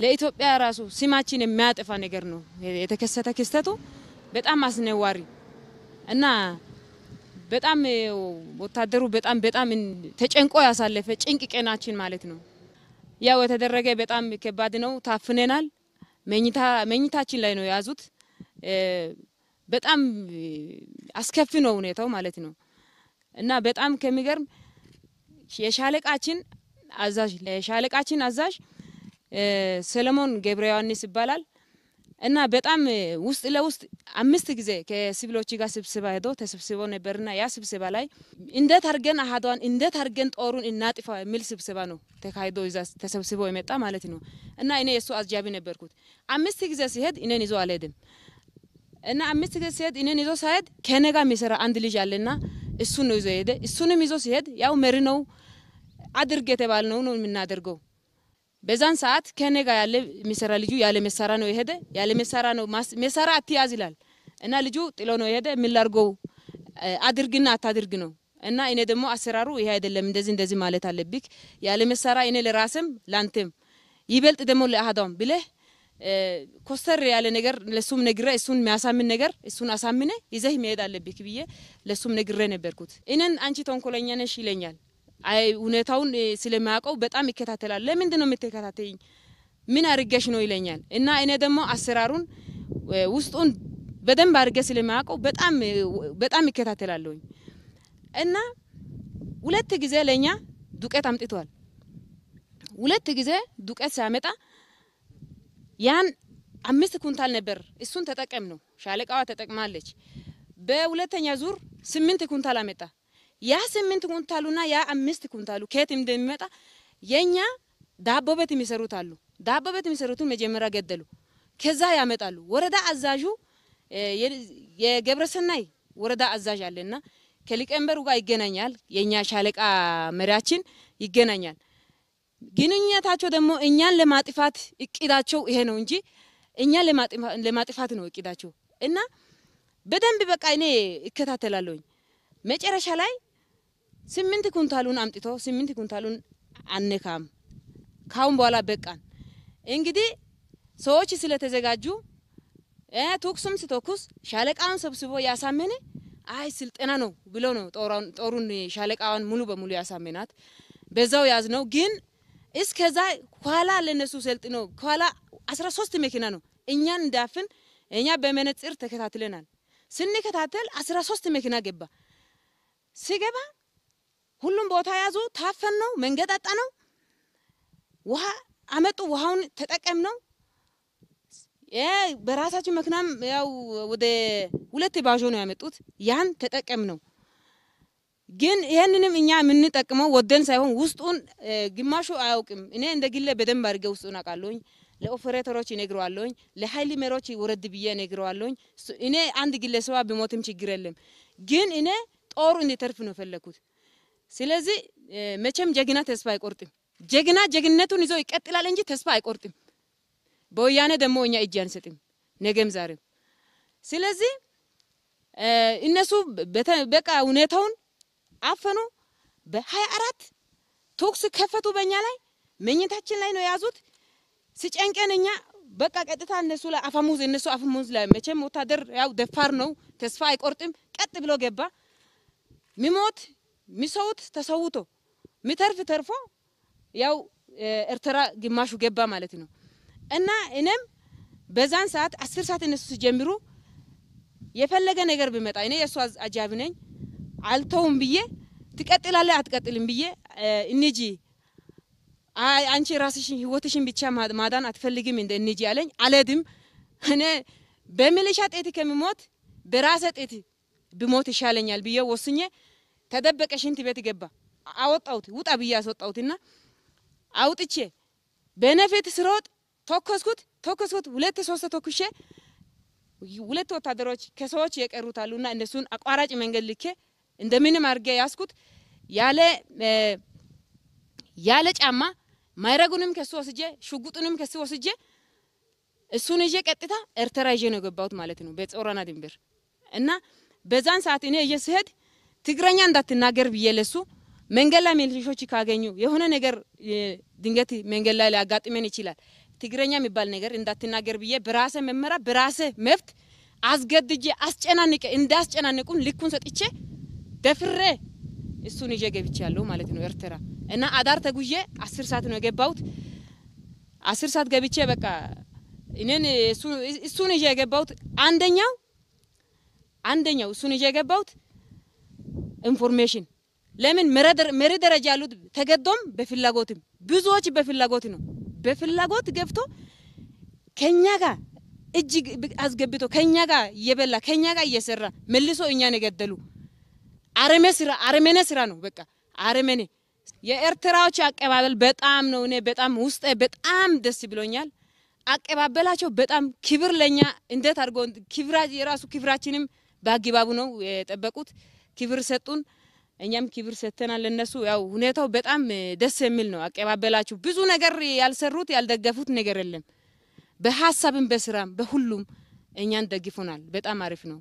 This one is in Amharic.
ለኢትዮጵያ ራሱ ስማችን የሚያጠፋ ነገር ነው የተከሰተ ክስተቱ በጣም አስነዋሪ እና በጣም ወታደሩ በጣም በጣም ተጨንቆ ያሳለፈ ጭንቅ ቀናችን ማለት ነው። ያው የተደረገ በጣም ከባድ ነው። ታፍነናል። መኝታችን ላይ ነው የያዙት። በጣም አስከፊ ነው ሁኔታው ማለት ነው እና በጣም ከሚገርም የሻለቃችን አዛዥ ለሻለቃችን አዛዥ ሰለሞን ገብረ ዮሐንስ ይባላል እና በጣም ውስጥ ለውስጥ አምስት ጊዜ ከሲቪሎች ጋር ስብስባ ሄዶ ተሰብስቦ ነበርና ያ ስብስባ ላይ እንዴት አርገን አህዷን እንዴት አርገን ጦሩን እናጥፋ የሚል ስብስባ ነው ተካሂዶ ይዛ የመጣ ማለት ነው። እና እኔ የእሱ አስጃቢ ነበርኩት። አምስት ጊዜ ሲሄድ እኔን ይዞ አልሄድም እና አምስት ጊዜ ሲሄድ እኔን ይዞ ሳሄድ ከነጋ የሚሰራ አንድ ልጅ አለና እሱን ነው ይዞ ሄደ። እሱንም ይዞ ሲሄድ ያው መሪ ነው አድርግ ነው ነው የምናደርገው በዛን ሰዓት ከኔ ጋር ያለ የሚሰራ ልጁ ያለ መሳሪያ ነው የሄደ። ያለ መሳሪያ ነው መሳሪያ አትያዝ ይላል እና ልጁ ጥሎ ነው የሄደ። የሚላርገው አድርግና አታድርግ ነው እና እኔ ደግሞ አሰራሩ ይሄ አይደለም፣ እንደዚህ እንደዚህ ማለት አለብክ ያለ መሳሪያ እኔ ለራስም ላንተም ይበልጥ ደግሞ ለአህዳም ብለህ ኮስተር ያለ ነገር ለሱም ነግረ እሱን የሚያሳምን ነገር እሱን አሳምነ ይዘህ መሄድ አለብክ ብዬ ለሱም ነግረ ነበርኩት። እኔን አንቺ ተንኮለኛ ነሽ ይለኛል አይ ሁኔታውን ስለማያውቀው በጣም ይከታተላል። ለምንድን ነው የምትከታተይኝ? ምን አድርገሽ ነው ይለኛል። እና እኔ ደግሞ አሰራሩን ውስጡን በደንብ አድርገ ስለማያውቀው በጣም በጣም ይከታተላለሁኝ። እና ሁለት ጊዜ ለእኛ ዱቄት አምጥቷል። ሁለት ጊዜ ዱቄት ሲያመጣ ያን አምስት ኩንታል ነበር፣ እሱን ተጠቀም ነው ሻለቃዋ ተጠቅማለች። በሁለተኛ ዙር ስምንት ኩንታል አመጣ። ያ ስምንት ኩንታሉና ያ አምስት ኩንታሉ ከየት እንደሚመጣ የኛ ዳቦ ቤት የሚሰሩት አሉ። ዳቦ ቤት የሚሰሩትን መጀመሪያ ገደሉ፣ ከዛ ያመጣሉ። ወረዳ አዛዡ የገብረሰናይ ወረዳ አዛዥ አለና ከሊቀመንበሩ ጋር ይገናኛል። የኛ ሻለቃ መሪያችን ይገናኛል። ግንኙነታቸው ደግሞ እኛን ለማጥፋት እቅዳቸው ይሄ ነው እንጂ እኛን ለማጥፋት ነው እቅዳቸው እና በደንብ በቃ እኔ እከታተላለሁኝ መጨረሻ ላይ ስምንት ኩንታሉን አምጥቶ ስምንት ኩንታሉን አነካም። ካሁን በኋላ በቃን። እንግዲህ ሰዎች ስለተዘጋጁ ተኩሱም ሲተኩስ ሻለቃውን ሰብስቦ ያሳመነ አይ ስልጠና ነው ብሎ ነው ጦሩን ሻለቃዋን ሙሉ በሙሉ ያሳመናት። በዛው ያዝ ነው ግን እስከዛ ኋላ ለነሱ ሰልጥ ነው ኋላ ሶስት መኪና ነው እኛን እንዳፍን እኛ በመነጽር ተከታትለናል። ስንከታተል ሶስት መኪና ገባ ሲገባ ሁሉም ቦታ ያዙ። ታፈን ነው፣ መንገድ አጣ ነው፣ ውሃ አመጡ፣ ውሃውን ተጠቀም ነው። በራሳችን መክናም ያው ወደ ሁለት ባዦ ነው ያመጡት፣ ያን ተጠቀም ነው። ግን ይህንንም እኛ የምንጠቅመው ወደን ሳይሆን ውስጡን ግማሹ አያውቅም። እኔ እንደ ግሌ በደንብ አድርጌ ውስጡን አውቃለሁኝ። ለኦፐሬተሮች ይነግረዋለሁኝ፣ ለሀይል መሮች ወረድ ብዬ ይነግረዋለሁኝ። እኔ አንድ ግለሰባ ብሞትም ችግር የለም። ግን እኔ ጦሩ እንዲተርፍ ነው የፈለግኩት። ስለዚህ መቼም ጀግና ተስፋ አይቆርጥም። ጀግና ጀግነቱን ይዞ ይቀጥላል እንጂ ተስፋ አይቆርጥም። በወያኔ ደግሞ እኛ እጅ አንሰጥም፣ ነገም ዛሬም። ስለዚህ እነሱ በቃ ሁኔታውን አፈኑ። በሀያ አራት ተኩስ ከፈቱ በእኛ ላይ መኝታችን ላይ ነው የያዙት። ሲጨንቀን እኛ በቃ ቀጥታ እነሱ ላይ አፈሙዝ እነሱ አፈሙዝ ላይ መቼም ወታደር ያው ደፋር ነው፣ ተስፋ አይቆርጥም። ቀጥ ብሎ ገባ ሚሞት ሚሰውት ተሰውቶ ሚተርፍ ተርፎ ያው ኤርትራ ግማሹ ገባ ማለት ነው። እና እኔም በዛን ሰዓት አስር ሰዓት እነሱ ሲጀምሩ የፈለገ ነገር ቢመጣ እኔ የእሱ አጃቢ ነኝ አልተውም ብዬ ትቀጥላለህ አትቀጥልም ብዬ እንጂ አንቺ ራስሽን ህይወትሽን ብቻ ማዳን አትፈልግም እንደ እንጂ አለኝ። አለድም እኔ በሚሊሻ ጤት ከሚሞት በራሰ ጤት ብሞት ይሻለኛል ብዬ ወስኜ ተደበቀ። ሽንት ቤት ገባ። አወጣሁት ውጣ ብዬ አስወጣሁትና አውጥቼ በነፌት ስሮጥ ተኮስኩት ተኮስኩት ሁለት ሶስት ተኩሼ ሁለት ወታደሮች ከሰዎች የቀሩት አሉና እነሱን አቋራጭ መንገድ ልኬ እንደምንም አድርጌ ያስኩት። ያለ ያለ ጫማ ማይረጉንም ከሱ ወስጄ ሽጉጡንም ከሱ ወስጄ እሱን ይዤ ቀጥታ ኤርትራ ይዤ ነው የገባሁት ማለት ነው፣ በጾረና ድንበር እና በዛን ሰዓት እኔ ይዤ ትግረኛ እንዳትናገር ብዬ ለሱ መንገድ ላይ ሚሊሾች ካገኙ የሆነ ነገር ድንገት መንገድ ላይ ሊያጋጥመን ይችላል። ትግረኛ የሚባል ነገር እንዳትናገር ብዬ በራሰ መመራ በራሰ መብት አስገድጄ አስጨናንቀ እንዳስጨናንቁን ልኩን ሰጥቼ ደፍሬ እሱን ይዤ ገብቻለሁ ማለት ነው ኤርትራ እና አዳር ተጉዤ አስር ሰዓት ነው የገባሁት። አስር ሰዓት ገብቼ በቃ እኔን እሱን ይዤ የገባሁት አንደኛው አንደኛው እሱን ይዤ የገባሁት ኢንፎርሜሽን ለምን መሪ ደረጃ ያሉት ተገዶም በፍላጎትም ብዙዎች በፍላጎት ነው። በፍላጎት ገብቶ ከኛ ጋር እጅ አስገብቶ ከኛ ጋር እየበላ ከኛ ጋር እየሰራ መልሶ እኛን የገደሉ አረመ ስራ አረመኔ ስራ ነው። በቃ አረመኔ የኤርትራዎች አቀባበል በጣም ነው። እኔ በጣም ውስጤ በጣም ደስ ብሎኛል። አቀባበላቸው በጣም ክብር ለኛ እንዴት አድርጎ የራሱ ክብራችንም በአግባቡ ነው የጠበቁት። ክብር ሰጡን። እኛም ክብር ሰጥተናል። ለነሱ። ያው ሁኔታው በጣም ደስ የሚል ነው። አቀባበላችሁ ብዙ ነገር ያልሰሩት ያልደገፉት ነገር የለም። በሀሳብም በስራም በሁሉም እኛን ደግፎናል። በጣም አሪፍ ነው።